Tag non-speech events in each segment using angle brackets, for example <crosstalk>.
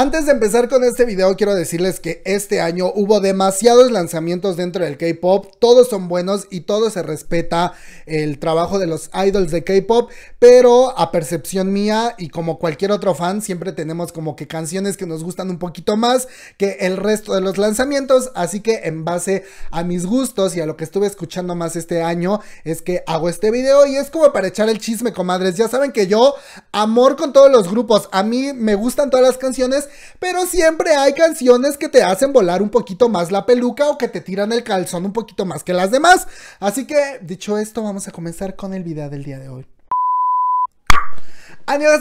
Antes de empezar con este video, quiero decirles que este año hubo demasiados lanzamientos dentro del K-Pop, todos son buenos y todo se respeta el trabajo de los idols de K-Pop, pero a percepción mía y como cualquier otro fan, siempre tenemos como que canciones que nos gustan un poquito más que el resto de los lanzamientos, así que en base a mis gustos y a lo que estuve escuchando más este año, es que hago este video y es como para echar el chisme, comadres, ya saben que yo, amor con todos los grupos, a mí me gustan todas las canciones, pero siempre hay canciones que te hacen volar un poquito más la peluca o que te tiran el calzón un poquito más que las demás. Así que, dicho esto, vamos a comenzar con el video del día de hoy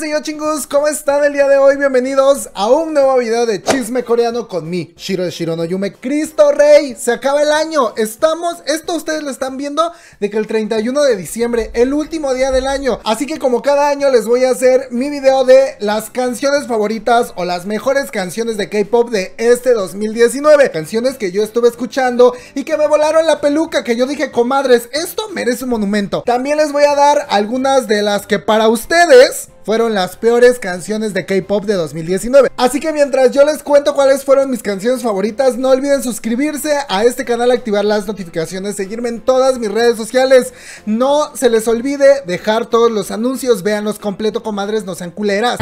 yo chingus, ¿cómo están el día de hoy? Bienvenidos a un nuevo video de chisme coreano con mi Shiro de Shiro no Yume. ¡Cristo Rey! Se acaba el año, estamos, esto ustedes lo están viendo de que el 31 de diciembre, el último día del año. Así que como cada año les voy a hacer mi video de las canciones favoritas o las mejores canciones de K-Pop de este 2019. Canciones que yo estuve escuchando y que me volaron la peluca, que yo dije, comadres, esto merece un monumento. También les voy a dar algunas de las que para ustedes fueron las peores canciones de K-Pop de 2019. Así que mientras yo les cuento cuáles fueron mis canciones favoritas, no olviden suscribirse a este canal, activar las notificaciones, seguirme en todas mis redes sociales. No se les olvide dejar todos los anuncios, véanlos completo, comadres, no sean culeras.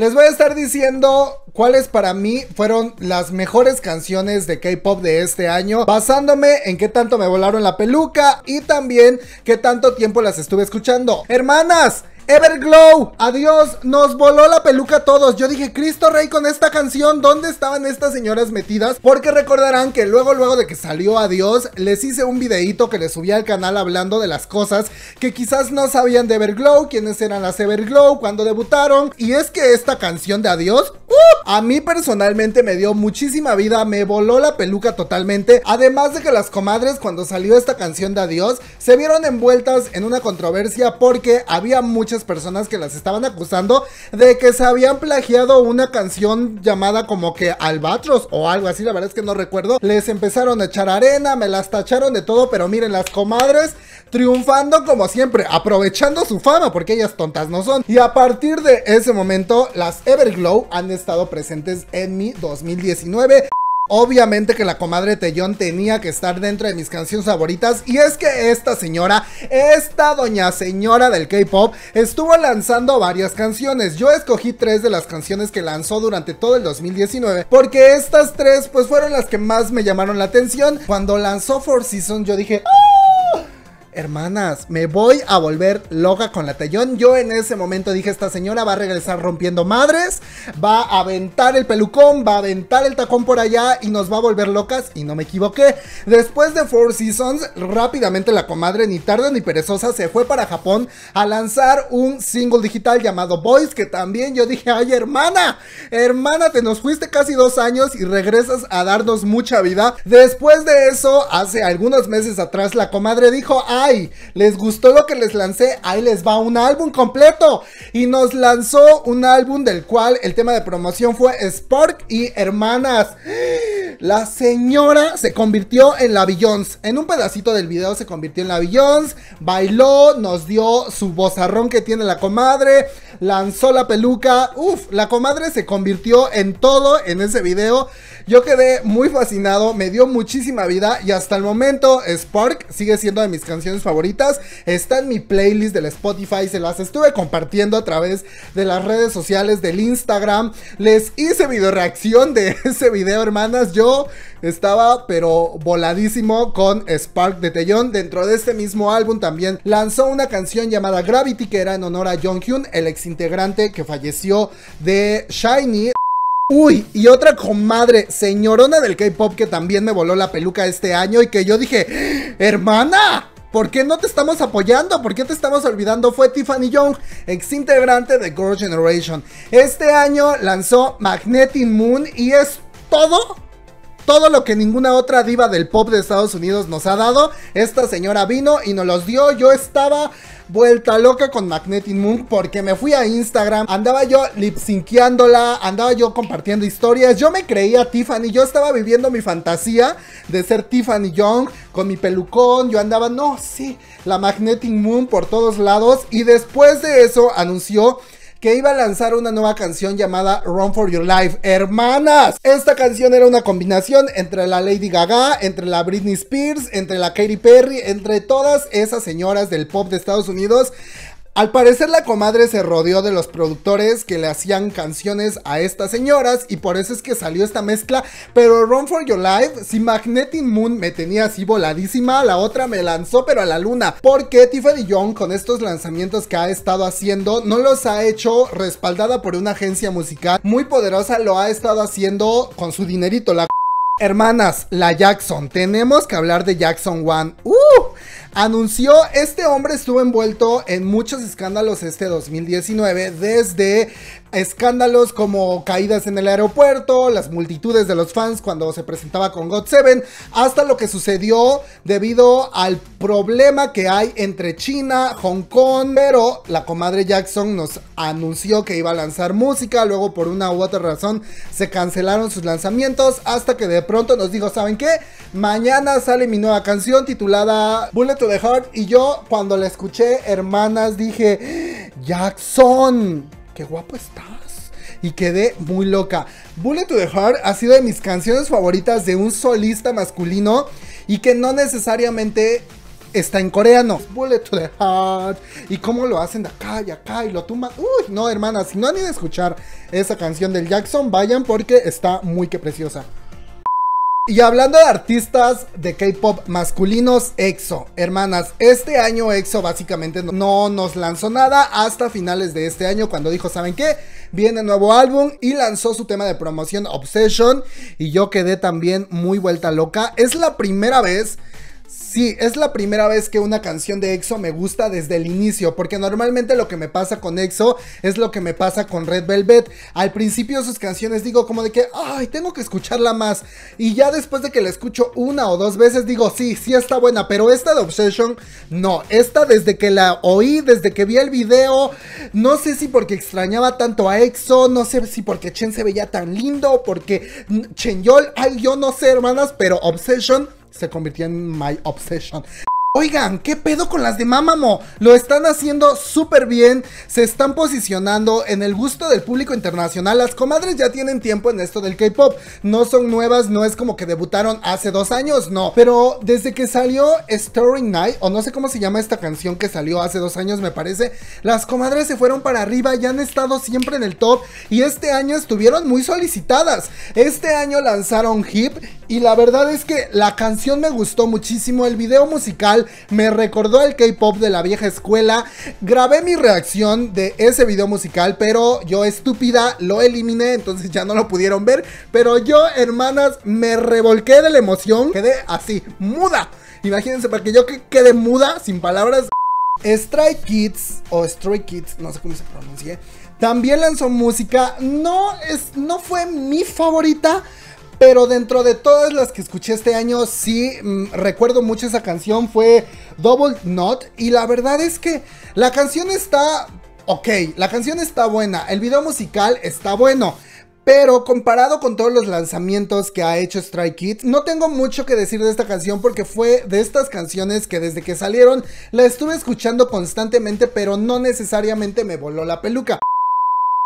Les voy a estar diciendo cuáles para mí fueron las mejores canciones de K-pop de este año, basándome en qué tanto me volaron la peluca y también qué tanto tiempo las estuve escuchando. Hermanas, Everglow, adiós, nos voló la peluca a todos. Yo dije, Cristo Rey con esta canción, ¿dónde estaban estas señoras metidas? Porque recordarán que luego, luego de que salió Adiós, les hice un videito que les subí al canal hablando de las cosas que quizás no sabían de Everglow, quiénes eran las Everglow, cuando debutaron. Y es que esta canción de Adiós a mí personalmente me dio muchísima vida, me voló la peluca totalmente. Además de que las comadres cuando salió esta canción de adiós se vieron envueltas en una controversia porque había muchas personas que las estaban acusando de que se habían plagiado una canción llamada como que Albatros o algo así, la verdad es que no recuerdo. Les empezaron a echar arena, me las tacharon de todo, pero miren las comadres triunfando como siempre, aprovechando su fama porque ellas tontas no son. Y a partir de ese momento las Everglow han estado presentes en mi 2019. Obviamente que la comadre Tellón tenía que estar dentro de mis canciones favoritas y es que esta señora, esta doña señora del K-Pop, estuvo lanzando varias canciones. Yo escogí tres de las canciones que lanzó durante todo el 2019 porque estas tres pues fueron las que más me llamaron la atención. Cuando lanzó Four Seasons yo dije... ¡Ah! Hermanas, me voy a volver loca con la tallón Yo en ese momento dije, esta señora va a regresar rompiendo madres, va a aventar el pelucón, va a aventar el tacón por allá y nos va a volver locas y no me equivoqué. Después de Four Seasons, rápidamente la comadre ni tarda ni perezosa se fue para Japón a lanzar un single digital llamado Boys que también yo dije, ay hermana, hermana, te nos fuiste casi dos años y regresas a darnos mucha vida. Después de eso, hace algunos meses atrás la comadre dijo, Ay, les gustó lo que les lancé, ahí les va un álbum completo. Y nos lanzó un álbum del cual el tema de promoción fue Spark y Hermanas. La señora se convirtió en la Beyoncé. En un pedacito del video se convirtió en la Beyoncé, bailó, nos dio su bozarrón que tiene la comadre, lanzó la peluca. Uf, la comadre se convirtió en todo en ese video. Yo quedé muy fascinado, me dio muchísima vida y hasta el momento Spark sigue siendo de mis canciones favoritas. Está en mi playlist del Spotify, se las estuve compartiendo a través de las redes sociales, del Instagram. Les hice video reacción de <laughs> ese video, hermanas. Yo estaba pero voladísimo con Spark de Tellón. Dentro de este mismo álbum también lanzó una canción llamada Gravity que era en honor a Jonghyun, el ex integrante que falleció de Shiny. Uy, y otra comadre, señorona del K-pop que también me voló la peluca este año y que yo dije, hermana, ¿por qué no te estamos apoyando? ¿Por qué te estamos olvidando? Fue Tiffany Young, ex integrante de Girl Generation. Este año lanzó Magnetic Moon y es todo todo lo que ninguna otra diva del pop de Estados Unidos nos ha dado. Esta señora vino y nos los dio. Yo estaba vuelta loca con Magnetic Moon porque me fui a Instagram, andaba yo lipsinqueándola, andaba yo compartiendo historias, yo me creía Tiffany, yo estaba viviendo mi fantasía de ser Tiffany Young con mi pelucón, yo andaba, no, sí, la Magnetic Moon por todos lados y después de eso anunció que iba a lanzar una nueva canción llamada Run for Your Life. Hermanas, esta canción era una combinación entre la Lady Gaga, entre la Britney Spears, entre la Katy Perry, entre todas esas señoras del pop de Estados Unidos al parecer la comadre se rodeó de los productores que le hacían canciones a estas señoras y por eso es que salió esta mezcla, pero Run for Your Life, si Magnetic Moon me tenía así voladísima, la otra me lanzó pero a la luna, porque Tiffany Young con estos lanzamientos que ha estado haciendo no los ha hecho respaldada por una agencia musical muy poderosa, lo ha estado haciendo con su dinerito, la Hermanas, la Jackson, tenemos que hablar de Jackson One. ¡Uh! anunció, este hombre estuvo envuelto en muchos escándalos este 2019, desde escándalos como caídas en el aeropuerto, las multitudes de los fans cuando se presentaba con God Seven, hasta lo que sucedió debido al problema que hay entre China, Hong Kong, pero la comadre Jackson nos anunció que iba a lanzar música, luego por una u otra razón se cancelaron sus lanzamientos hasta que de pronto nos dijo, ¿saben qué? Mañana sale mi nueva canción titulada Bullet to Heart. Y yo cuando la escuché, hermanas, dije, Jackson, qué guapo estás. Y quedé muy loca. Bullet to the Heart ha sido de mis canciones favoritas de un solista masculino y que no necesariamente está en coreano. Bullet to the heart. Y cómo lo hacen de acá y acá y lo tumban. Uy, no, hermanas, si no han ido a escuchar esa canción del Jackson, vayan porque está muy que preciosa. Y hablando de artistas de K-pop masculinos, EXO. Hermanas, este año EXO básicamente no nos lanzó nada hasta finales de este año cuando dijo, ¿saben qué? Viene nuevo álbum y lanzó su tema de promoción Obsession y yo quedé también muy vuelta loca. Es la primera vez Sí, es la primera vez que una canción de EXO me gusta desde el inicio, porque normalmente lo que me pasa con EXO es lo que me pasa con Red Velvet. Al principio sus canciones digo como de que, ay, tengo que escucharla más. Y ya después de que la escucho una o dos veces digo, sí, sí está buena, pero esta de Obsession, no, esta desde que la oí, desde que vi el video, no sé si porque extrañaba tanto a EXO, no sé si porque Chen se veía tan lindo, porque Chen Yol, ay, yo no sé, hermanas, pero Obsession se convirtió en my obsession. Oigan, ¿qué pedo con las de Mamamo? Lo están haciendo súper bien, se están posicionando en el gusto del público internacional. Las comadres ya tienen tiempo en esto del K-pop. No son nuevas, no es como que debutaron hace dos años, no. Pero desde que salió Story Night, o no sé cómo se llama esta canción que salió hace dos años, me parece, las comadres se fueron para arriba y han estado siempre en el top. Y este año estuvieron muy solicitadas. Este año lanzaron Hip y la verdad es que la canción me gustó muchísimo. El video musical me recordó al K-pop de la vieja escuela. Grabé mi reacción de ese video musical, pero yo estúpida lo eliminé, entonces ya no lo pudieron ver. Pero yo, hermanas, me revolqué de la emoción. Quedé así, muda. Imagínense, porque yo quedé muda, sin palabras. Stray Kids o Stray Kids, no sé cómo se pronuncie. También lanzó música. No, es, no fue mi favorita. Pero dentro de todas las que escuché este año, sí mm, recuerdo mucho esa canción, fue Double Knot. Y la verdad es que la canción está... Ok, la canción está buena, el video musical está bueno. Pero comparado con todos los lanzamientos que ha hecho Strike Kids, no tengo mucho que decir de esta canción porque fue de estas canciones que desde que salieron la estuve escuchando constantemente, pero no necesariamente me voló la peluca.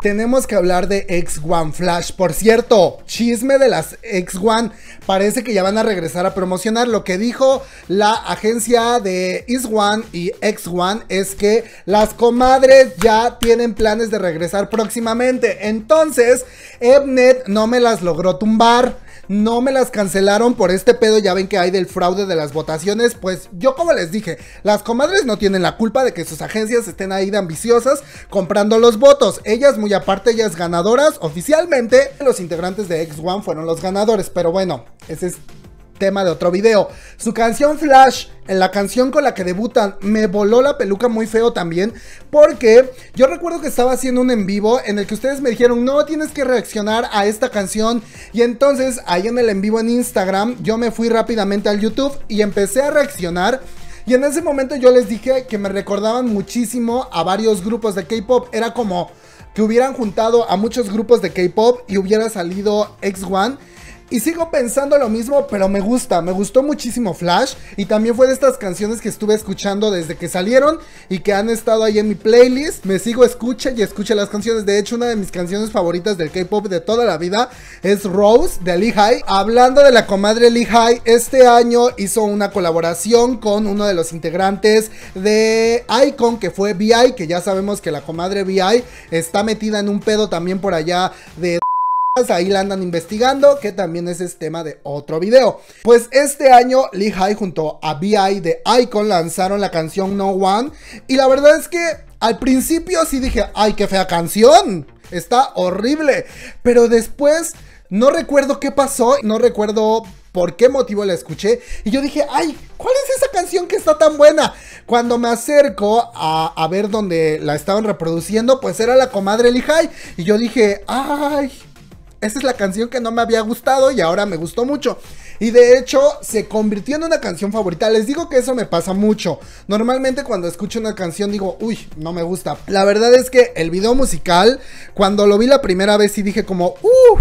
Tenemos que hablar de X1 Flash. Por cierto, chisme de las X1. Parece que ya van a regresar a promocionar. Lo que dijo la agencia de x 1 y X1 es que las comadres ya tienen planes de regresar próximamente. Entonces, Ebnet no me las logró tumbar no me las cancelaron por este pedo, ya ven que hay del fraude de las votaciones, pues yo como les dije, las comadres no tienen la culpa de que sus agencias estén ahí de ambiciosas comprando los votos, ellas muy aparte, ellas ganadoras, oficialmente los integrantes de X1 fueron los ganadores, pero bueno, ese es tema de otro video. Su canción Flash, en la canción con la que debutan, me voló la peluca muy feo también, porque yo recuerdo que estaba haciendo un en vivo en el que ustedes me dijeron, no, tienes que reaccionar a esta canción. Y entonces ahí en el en vivo en Instagram, yo me fui rápidamente al YouTube y empecé a reaccionar. Y en ese momento yo les dije que me recordaban muchísimo a varios grupos de K-Pop. Era como que hubieran juntado a muchos grupos de K-Pop y hubiera salido X1. Y sigo pensando lo mismo, pero me gusta, me gustó muchísimo Flash. Y también fue de estas canciones que estuve escuchando desde que salieron y que han estado ahí en mi playlist. Me sigo escucha y escucha las canciones. De hecho, una de mis canciones favoritas del K-Pop de toda la vida es Rose de High. Hablando de la comadre High, este año hizo una colaboración con uno de los integrantes de Icon, que fue VI, que ya sabemos que la comadre VI está metida en un pedo también por allá de pues ahí la andan investigando, que también ese es este tema de otro video. Pues este año Lee High junto a BI de Icon lanzaron la canción No One y la verdad es que al principio sí dije, ay, qué fea canción, está horrible, pero después no recuerdo qué pasó, no recuerdo por qué motivo la escuché. Y yo dije, ay, ¿cuál es esa canción que está tan buena? Cuando me acerco a, ver dónde la estaban reproduciendo, pues era la comadre High. Y yo dije, ay, esa es la canción que no me había gustado y ahora me gustó mucho. Y de hecho se convirtió en una canción favorita. Les digo que eso me pasa mucho. Normalmente cuando escucho una canción digo, uy, no me gusta. La verdad es que el video musical, cuando lo vi la primera vez y dije como, uff,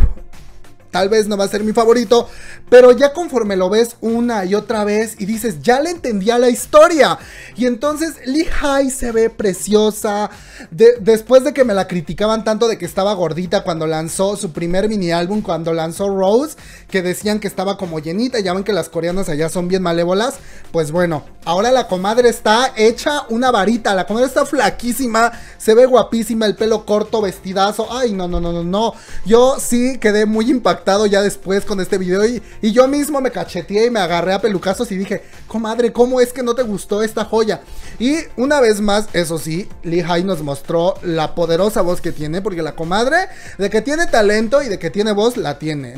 tal vez no va a ser mi favorito, pero ya conforme lo ves una y otra vez y dices, ya le entendía la historia. Y entonces Lee Hi se ve preciosa. después de que me la criticaban tanto de que estaba gordita cuando lanzó su primer mini álbum, cuando lanzó Rose, que decían que estaba como llenita, ya ven que las coreanas allá son bien malévolas, pues bueno, ahora la comadre está hecha una varita, la comadre está flaquísima, se ve guapísima, el pelo corto, vestidazo, ay no, no, no, no, no, yo sí quedé muy impactada ya después con este video y, yo mismo me cacheteé y me agarré a pelucazos y dije, comadre, ¿cómo es que no te gustó esta joya? Y una vez más, eso sí, Hay nos mostró la poderosa voz que tiene, porque la comadre, de que tiene talento y de que tiene voz, la tiene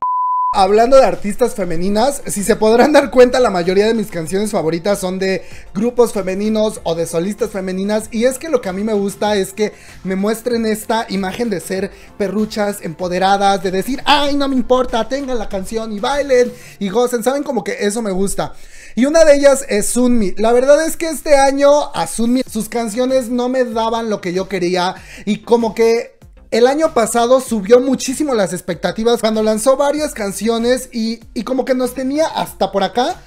hablando de artistas femeninas, si se podrán dar cuenta, la mayoría de mis canciones favoritas son de grupos femeninos o de solistas femeninas. Y es que lo que a mí me gusta es que me muestren esta imagen de ser perruchas empoderadas, de decir, ay, no me importa, tengan la canción y bailen y gocen. Saben como que eso me gusta. Y una de ellas es Sunmi. La verdad es que este año a Sunmi sus canciones no me daban lo que yo quería y como que el año pasado subió muchísimo las expectativas cuando lanzó varias canciones y, y como que nos tenía hasta por acá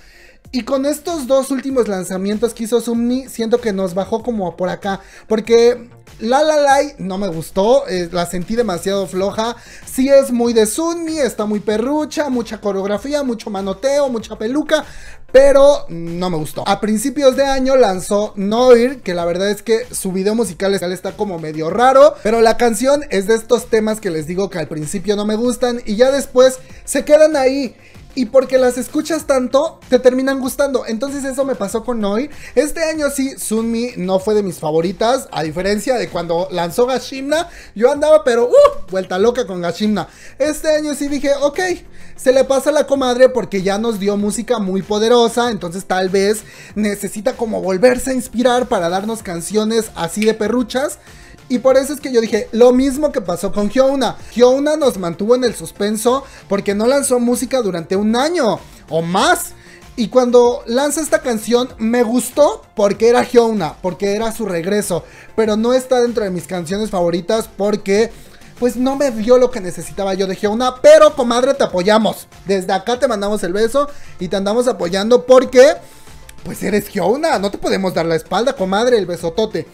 y con estos dos últimos lanzamientos que hizo Sunny, siento que nos bajó como por acá. Porque La La Lai no me gustó, eh, la sentí demasiado floja. Sí es muy de Sumi está muy perrucha, mucha coreografía, mucho manoteo, mucha peluca. Pero no me gustó. A principios de año lanzó Noir, que la verdad es que su video musical está como medio raro. Pero la canción es de estos temas que les digo que al principio no me gustan y ya después se quedan ahí y porque las escuchas tanto, te terminan gustando. Entonces eso me pasó con Noi. Este año sí, Sunmi no fue de mis favoritas, a diferencia de cuando lanzó Gashimna, yo andaba pero, uh, vuelta loca con Gashimna. Este año sí dije, ok se le pasa a la comadre porque ya nos dio música muy poderosa, entonces tal vez necesita como volverse a inspirar para darnos canciones así de perruchas. Y por eso es que yo dije, lo mismo que pasó con Hyuna. Hyuna nos mantuvo en el suspenso porque no lanzó música durante un año o más. Y cuando lanza esta canción me gustó porque era Hyuna, porque era su regreso. Pero no está dentro de mis canciones favoritas porque pues no me vio lo que necesitaba yo de una, Pero, comadre, te apoyamos. Desde acá te mandamos el beso y te andamos apoyando porque, pues eres una. No te podemos dar la espalda, comadre, el besotote.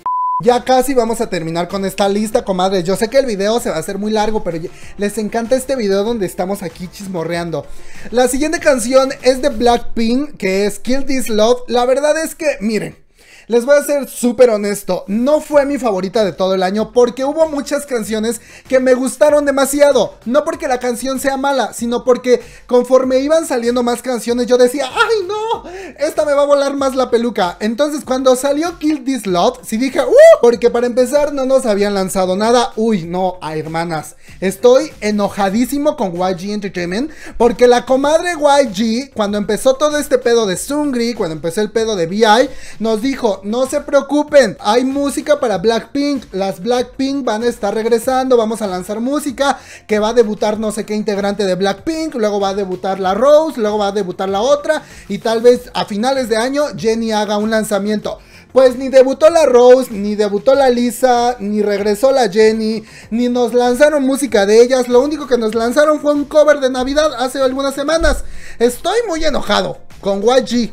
Ya casi vamos a terminar con esta lista, comadre. Yo sé que el video se va a hacer muy largo, pero les encanta este video donde estamos aquí chismorreando. La siguiente canción es de Blackpink, que es Kill This Love. La verdad es que, miren, les voy a ser súper honesto, no fue mi favorita de todo el año porque hubo muchas canciones que me gustaron demasiado. No porque la canción sea mala, sino porque conforme iban saliendo más canciones yo decía, ¡ay no! Esta me va a volar más la peluca. Entonces cuando salió Kill This Love, sí dije, ¡uh! Porque para empezar no nos habían lanzado nada. Uy, no, a hermanas. Estoy enojadísimo con YG Entertainment porque la comadre YG, cuando empezó todo este pedo de Sungri, cuando empezó el pedo de BI, nos dijo, no se preocupen, hay música para Blackpink. Las Blackpink van a estar regresando, vamos a lanzar música que va a debutar no sé qué integrante de Blackpink, luego va a debutar la Rose, luego va a debutar la otra y tal vez a finales de año Jenny haga un lanzamiento. Pues ni debutó la Rose, ni debutó la Lisa, ni regresó la Jenny, ni nos lanzaron música de ellas. Lo único que nos lanzaron fue un cover de Navidad hace algunas semanas. Estoy muy enojado con YG.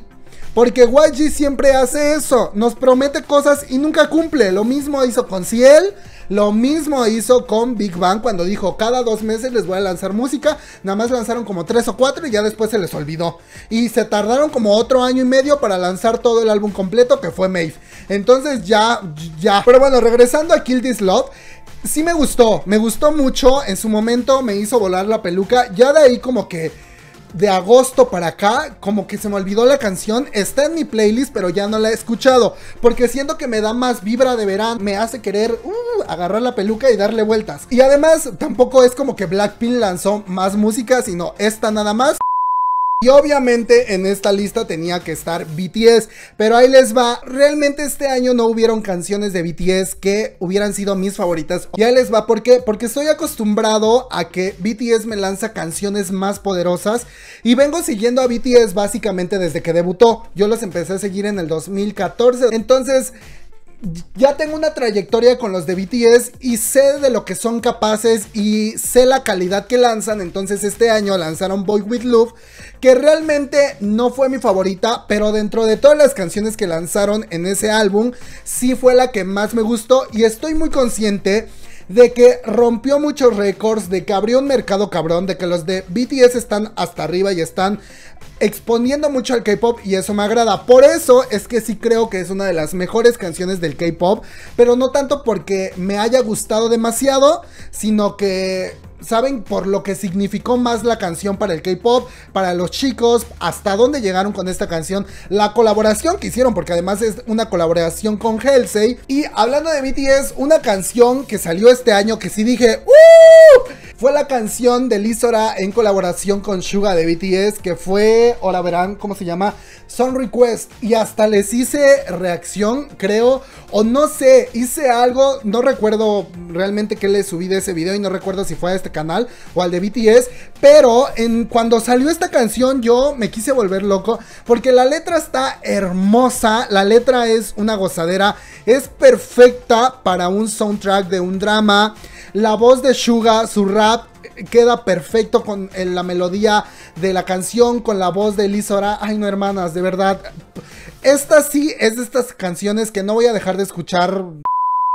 Porque YG siempre hace eso, nos promete cosas y nunca cumple. Lo mismo hizo con Ciel, lo mismo hizo con Big Bang cuando dijo cada dos meses les voy a lanzar música. Nada más lanzaron como tres o cuatro y ya después se les olvidó. Y se tardaron como otro año y medio para lanzar todo el álbum completo que fue Maeve. Entonces ya, ya. Pero bueno, regresando a Kill This Love. Sí me gustó, me gustó mucho. En su momento me hizo volar la peluca. Ya de ahí como que de agosto para acá, como que se me olvidó la canción, está en mi playlist, pero ya no la he escuchado, porque siento que me da más vibra de verano, me hace querer uh, agarrar la peluca y darle vueltas. Y además, tampoco es como que Blackpink lanzó más música, sino esta nada más. Y obviamente en esta lista tenía que estar BTS, pero ahí les va, realmente este año no hubieron canciones de BTS que hubieran sido mis favoritas. Y ahí les va, ¿por qué? Porque estoy acostumbrado a que BTS me lanza canciones más poderosas y vengo siguiendo a BTS básicamente desde que debutó. Yo los empecé a seguir en el 2014, entonces ya tengo una trayectoria con los de BTS y sé de lo que son capaces y sé la calidad que lanzan. Entonces este año lanzaron Boy With Love, que realmente no fue mi favorita, pero dentro de todas las canciones que lanzaron en ese álbum, sí fue la que más me gustó y estoy muy consciente de que rompió muchos récords, de que abrió un mercado cabrón, de que los de BTS están hasta arriba y están exponiendo mucho al K-pop y eso me agrada. Por eso es que sí creo que es una de las mejores canciones del K-pop, pero no tanto porque me haya gustado demasiado, sino que saben por lo que significó más la canción para el K-pop, para los chicos, hasta dónde llegaron con esta canción, la colaboración que hicieron, porque además es una colaboración con Halsey. Y hablando de BTS, una canción que salió este año que sí dije, ¡Uh! fue la canción de Lizora en colaboración con Suga de BTS, que fue, ahora verán cómo se llama, Sound Request. Y hasta les hice reacción, creo, o no sé, hice algo, no recuerdo realmente qué le subí de ese video y no recuerdo si fue a este canal o al de BTS, pero en, cuando salió esta canción yo me quise volver loco porque la letra está hermosa, la letra es una gozadera, es perfecta para un soundtrack de un drama, la voz de Suga, su rap, queda perfecto con eh, la melodía de la canción, con la voz de Elizora. Ay, no, hermanas, de verdad. Esta sí es de estas canciones que no voy a dejar de escuchar.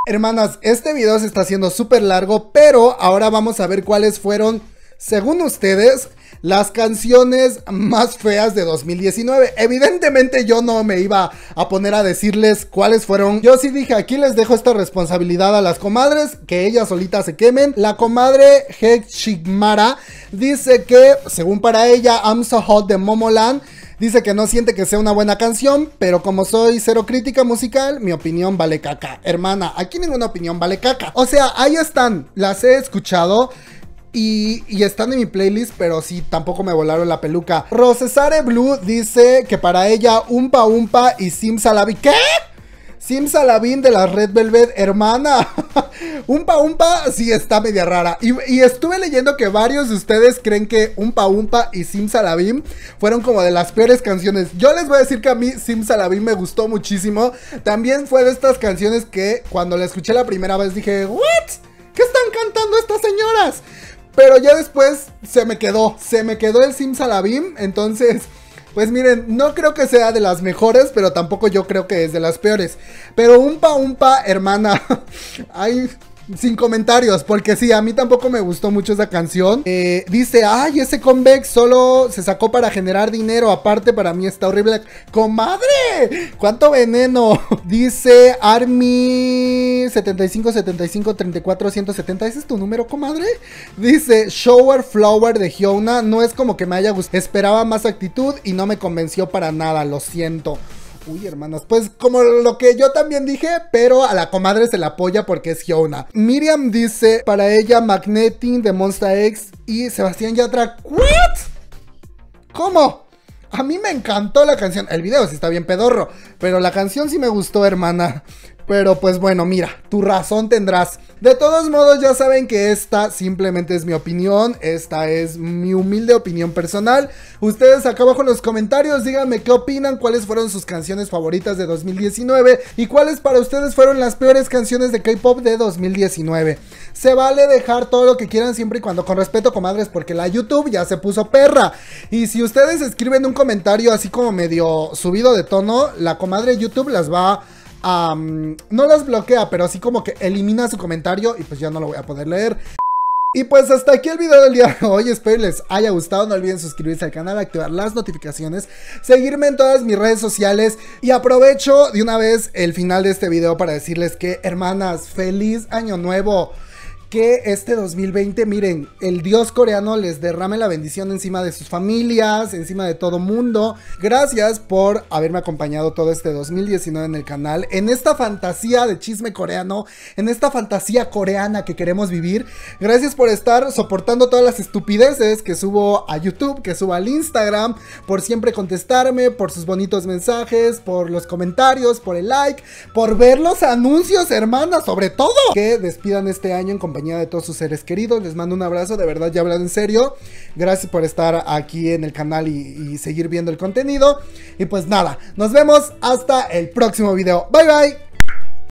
Hermanas, este video se está haciendo súper largo, pero ahora vamos a ver cuáles fueron según ustedes, las canciones más feas de 2019. Evidentemente yo no me iba a poner a decirles cuáles fueron. Yo sí dije, aquí les dejo esta responsabilidad a las comadres, que ellas solitas se quemen. La comadre Hechigmara dice que, según para ella, I'm So Hot de Momoland, Dice que no siente que sea una buena canción, pero como soy cero crítica musical, mi opinión vale caca. Hermana, aquí ninguna opinión vale caca. O sea, ahí están, las he escuchado. Y, están en mi playlist, pero sí, tampoco me volaron la peluca. Rosesare Blue dice que para ella Umpa Umpa y Sim Salabim. ¿Qué? Simsalabim de la Red Velvet, hermana. <laughs> Umpa Umpa sí está media rara. Y, estuve leyendo que varios de ustedes creen que Umpa Umpa y Sim Salabim fueron como de las peores canciones. Yo les voy a decir que a mí Sim Salabim me gustó muchísimo. También fue de estas canciones que cuando la escuché la primera vez dije, ¿What? ¿Qué están cantando estas señoras? Pero ya después se me quedó, se me quedó el bim entonces... Pues miren, no creo que sea de las mejores, pero tampoco yo creo que es de las peores. Pero un pa un pa, hermana. <laughs> Ay, sin comentarios, porque sí, a mí tampoco me gustó mucho esa canción. Eh, dice, ay, ese comeback solo se sacó para generar dinero, aparte para mí está horrible. ¡Comadre! ¡Cuánto veneno! <laughs> dice Army 75 75 ¿ese es tu número, comadre? Dice, Shower Flower de Hyuna, no es como que me haya gustado, esperaba más actitud y no me convenció para nada, lo siento. Uy, hermanos, pues como lo que yo también dije, pero a la comadre se la apoya porque es Jona Miriam dice, para ella Magnetin de Monster X y Sebastián Yatra. ¿What? ¿Cómo? A mí me encantó la canción. El video sí está bien pedorro, pero la canción sí me gustó, hermana. Pero pues bueno, mira, tu razón tendrás. De todos modos, ya saben que esta simplemente es mi opinión. Esta es mi humilde opinión personal. Ustedes acá abajo en los comentarios díganme qué opinan, cuáles fueron sus canciones favoritas de 2019 y cuáles para ustedes fueron las peores canciones de K-Pop de 2019. Se vale dejar todo lo que quieran siempre y cuando con respeto, comadres, porque la YouTube ya se puso perra. Y si ustedes escriben un comentario así como medio subido de tono, la comadre YouTube las va a no las bloquea, pero así como que elimina su comentario y pues ya no lo voy a poder leer. Y pues hasta aquí el video del día de hoy, espero les haya gustado, no olviden suscribirse al canal, activar las notificaciones, seguirme en todas mis redes sociales y aprovecho de una vez el final de este video para decirles que hermanas, feliz año nuevo que este 2020, miren, el dios coreano les derrame la bendición encima de sus familias, encima de todo mundo. Gracias por haberme acompañado todo este 2019 en el canal, en esta fantasía de chisme coreano, en esta fantasía coreana que queremos vivir. Gracias por estar soportando todas las estupideces que subo a YouTube, que subo al Instagram, por siempre contestarme, por sus bonitos mensajes, por los comentarios, por el like, por ver los anuncios, hermanas, sobre todo, que despidan este año en compañía compañía de todos sus seres queridos. Les mando un abrazo, de verdad, ya hablan en serio. Gracias por estar aquí en el canal y, y seguir viendo el contenido. Y pues nada, nos vemos hasta el próximo video. Bye bye.